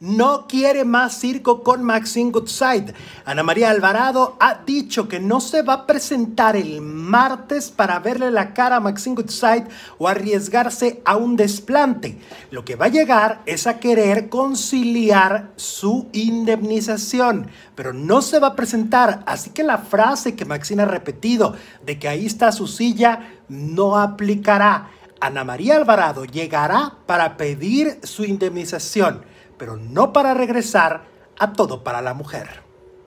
No quiere más circo con Maxine Goodside. Ana María Alvarado ha dicho que no se va a presentar el martes para verle la cara a Maxine Goodside o arriesgarse a un desplante. Lo que va a llegar es a querer conciliar su indemnización, pero no se va a presentar. Así que la frase que Maxine ha repetido de que ahí está su silla no aplicará. Ana María Alvarado llegará para pedir su indemnización, pero no para regresar a todo para la mujer.